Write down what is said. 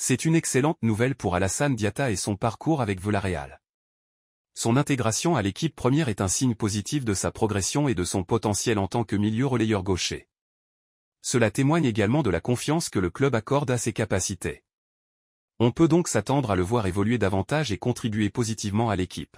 C'est une excellente nouvelle pour Alassane Diata et son parcours avec Villarreal. Son intégration à l'équipe première est un signe positif de sa progression et de son potentiel en tant que milieu relayeur gaucher. Cela témoigne également de la confiance que le club accorde à ses capacités. On peut donc s'attendre à le voir évoluer davantage et contribuer positivement à l'équipe.